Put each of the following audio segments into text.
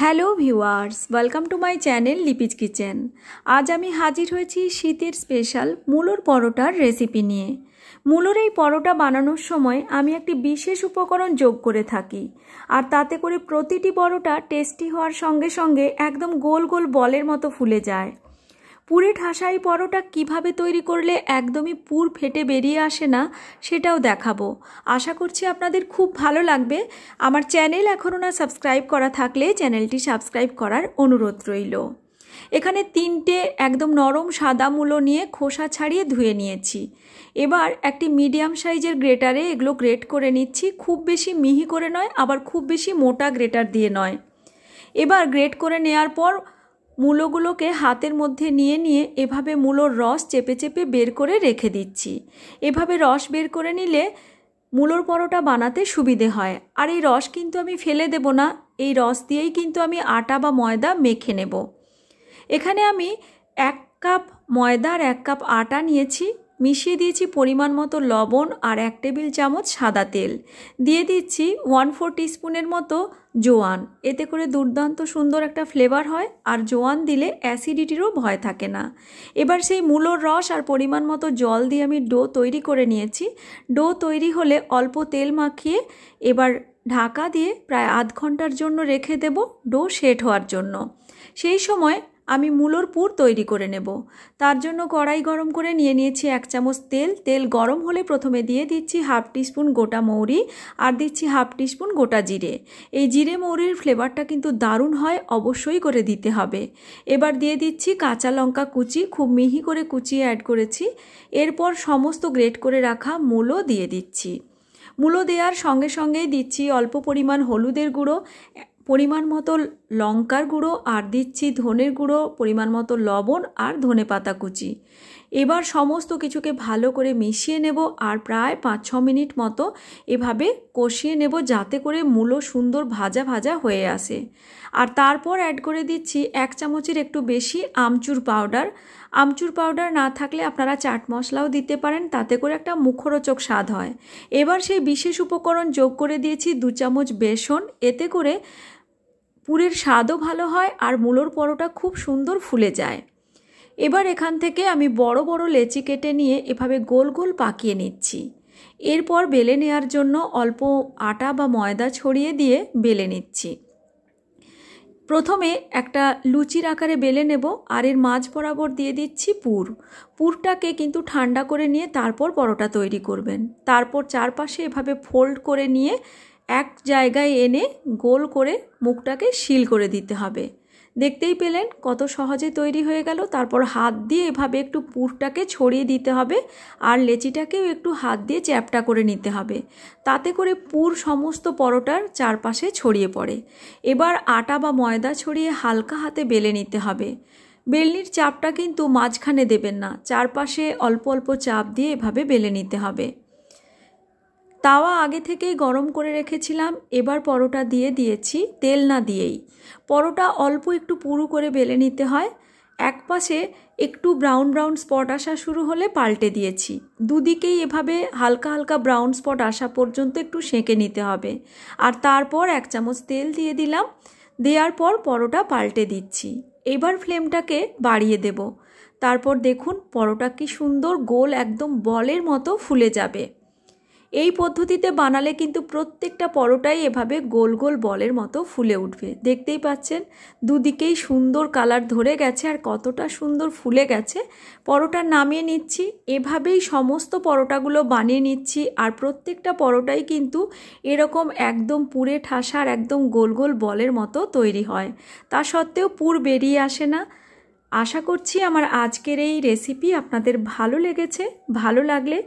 hello viewers welcome to my channel Lipi's kitchen আজ আমি হাজির হয়েছি শীতের স্পেশাল মুলোর পরোটার রেসিপি নিয়ে মুলোর এই পরোটা বানানোর সময় আমি একটি বিশেষ উপকরণ যোগ করে থাকি আর তাতে করে প্রতিটি পরোটা টেস্টি হওয়ার সঙ্গে সঙ্গে একদম গোল গোল বলের মতো ফুলে যায় পুরে ঠাসাই পরোটা কিভাবে তৈরি করলে একদমই পুর ফেটে বেরিয়ে আসে না সেটাও দেখাবো আশা করছি আপনাদের খুব ভালো লাগবে আমার চ্যানেল এখনও না সাবস্ক্রাইব করা থাকলে চ্যানেলটি সাবস্ক্রাইব করার অনুরোধ রইল এখানে তিনটে একদম নরম সাদা মূলো নিয়ে খোসা ছাড়িয়ে ধুয়ে নিয়েছি এবার একটি মিডিয়াম সাইজের গ্রেটারে এগুলো গ্রেট করে নিচ্ছি খুব বেশি মিহি করে নয় আবার খুব বেশি মোটা গ্রেটার দিয়ে নয় এবার গ্রেট করে নেয়ার পর মূলোগুলোকে হাতের মধ্যে নিয়ে নিয়ে এভাবে মূলোর রস চেপে চেপে বের করে রেখে দিচ্ছি এভাবে রস বের করে নিলে মূলোর পরোটা বানাতে সুবিধে হয় আর এই রস কিন্তু আমি ফেলে দেব না এই রস দিয়েই কিন্তু আমি আটা বা ময়দা মেখে নেব এখানে আমি এক কাপ ময়দা আর এক কাপ আটা নিয়েছি মিশিয়ে দিয়েছি পরিমাণ মতো লবণ আর এক টেবিল চামচ সাদা তেল দিয়ে দিচ্ছি ওয়ান ফোর টিস্পুনের মতো জোয়ান এতে করে দুর্দান্ত সুন্দর একটা ফ্লেভার হয় আর জোয়ান দিলে অ্যাসিডিটিরও ভয় থাকে না এবার সেই মূলোর রস আর পরিমাণ মতো জল দিয়ে আমি ডো তৈরি করে নিয়েছি ডো তৈরি হলে অল্প তেল মাখিয়ে এবার ঢাকা দিয়ে প্রায় আধ ঘন্টার জন্য রেখে দেব ডো সেট হওয়ার জন্য সেই সময় আমি মূলোর পুর তৈরি করে নেব তার জন্য কড়াই গরম করে নিয়ে নিয়েছি এক চামচ তেল তেল গরম হলে প্রথমে দিয়ে দিচ্ছি হাফ টিস্পুন গোটা মৌরি আর দিচ্ছি হাফ টিস্পুন গোটা জিরে এই জিরে মৌরির ফ্লেভারটা কিন্তু দারুণ হয় অবশ্যই করে দিতে হবে এবার দিয়ে দিচ্ছি কাঁচা লঙ্কা কুচি খুব মিহি করে কুচিয়ে অ্যাড করেছি এরপর সমস্ত গ্রেট করে রাখা মুলো দিয়ে দিচ্ছি মূলো দেওয়ার সঙ্গে সঙ্গেই দিচ্ছি অল্প পরিমাণ হলুদের গুঁড়ো পরিমাণ মতো লঙ্কার গুঁড়ো আর দিচ্ছি ধনের গুঁড়ো পরিমাণ মতো লবণ আর ধনে পাতা কুচি এবার সমস্ত কিছুকে ভালো করে মিশিয়ে নেব আর প্রায় পাঁচ ছ মিনিট মতো এভাবে কষিয়ে নেব যাতে করে মূলো সুন্দর ভাজা ভাজা হয়ে আসে আর তারপর অ্যাড করে দিচ্ছি এক চামচের একটু বেশি আমচুর পাউডার আমচুর পাউডার না থাকলে আপনারা চাট মশলাও দিতে পারেন তাতে করে একটা মুখরোচক স্বাদ হয় এবার সেই বিশেষ উপকরণ যোগ করে দিয়েছি দু চামচ বেসন এতে করে পুরের স্বাদও ভালো হয় আর মূলোর পরোটা খুব সুন্দর ফুলে যায় এবার এখান থেকে আমি বড় বড় লেচি কেটে নিয়ে এভাবে গোল গোল পাকিয়ে নিচ্ছি এরপর বেলে নেয়ার জন্য অল্প আটা বা ময়দা ছড়িয়ে দিয়ে বেলে নিচ্ছি প্রথমে একটা লুচির আকারে বেলে নেব আর এর মাঝ বরাবর দিয়ে দিচ্ছি পুর পুরটাকে কিন্তু ঠান্ডা করে নিয়ে তারপর পরোটা তৈরি করবেন তারপর চারপাশে এভাবে ফোল্ড করে নিয়ে এক জায়গায় এনে গোল করে মুখটাকে শিল করে দিতে হবে দেখতেই পেলেন কত সহজে তৈরি হয়ে গেল তারপর হাত দিয়ে এভাবে একটু পুরটাকে ছড়িয়ে দিতে হবে আর লেচিটাকেও একটু হাত দিয়ে চ্যাপটা করে নিতে হবে তাতে করে পুর সমস্ত পরোটার চারপাশে ছড়িয়ে পড়ে এবার আটা বা ময়দা ছড়িয়ে হালকা হাতে বেলে নিতে হবে বেলনির চাপটা কিন্তু মাঝখানে দেবেন না চারপাশে অল্প অল্প চাপ দিয়ে এভাবে বেলে নিতে হবে তাওয়া আগে থেকেই গরম করে রেখেছিলাম এবার পরোটা দিয়ে দিয়েছি তেল না দিয়েই পরোটা অল্প একটু পুরু করে বেলে নিতে হয় এক পাশে একটু ব্রাউন ব্রাউন স্পট আসা শুরু হলে পাল্টে দিয়েছি দুদিকেই এভাবে হালকা হালকা ব্রাউন স্পট আসা পর্যন্ত একটু সেঁকে নিতে হবে আর তারপর এক চামচ তেল দিয়ে দিলাম দেওয়ার পর পরোটা পাল্টে দিচ্ছি এবার ফ্লেমটাকে বাড়িয়ে দেব তারপর দেখুন পরোটা কি সুন্দর গোল একদম বলের মতো ফুলে যাবে এই পদ্ধতিতে বানালে কিন্তু প্রত্যেকটা পরোটাই এভাবে গোল গোল বলের মতো ফুলে উঠবে দেখতেই পাচ্ছেন দুদিকেই সুন্দর কালার ধরে গেছে আর কতটা সুন্দর ফুলে গেছে পরোটা নামিয়ে নিচ্ছি এভাবেই সমস্ত পরোটাগুলো বানিয়ে নিচ্ছি আর প্রত্যেকটা পরোটাই কিন্তু এরকম একদম পুরে ঠাসার একদম গোল গোল বলের মতো তৈরি হয় তা সত্ত্বেও পুর বেরিয়ে আসে না আশা করছি আমার আজকের এই রেসিপি আপনাদের ভালো লেগেছে ভালো লাগলে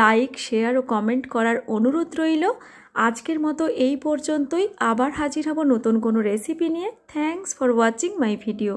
লাইক শেয়ার ও কমেন্ট করার অনুরোধ রইল আজকের মতো এই পর্যন্তই আবার হাজির হব নতুন কোনো রেসিপি নিয়ে thanks for watching my video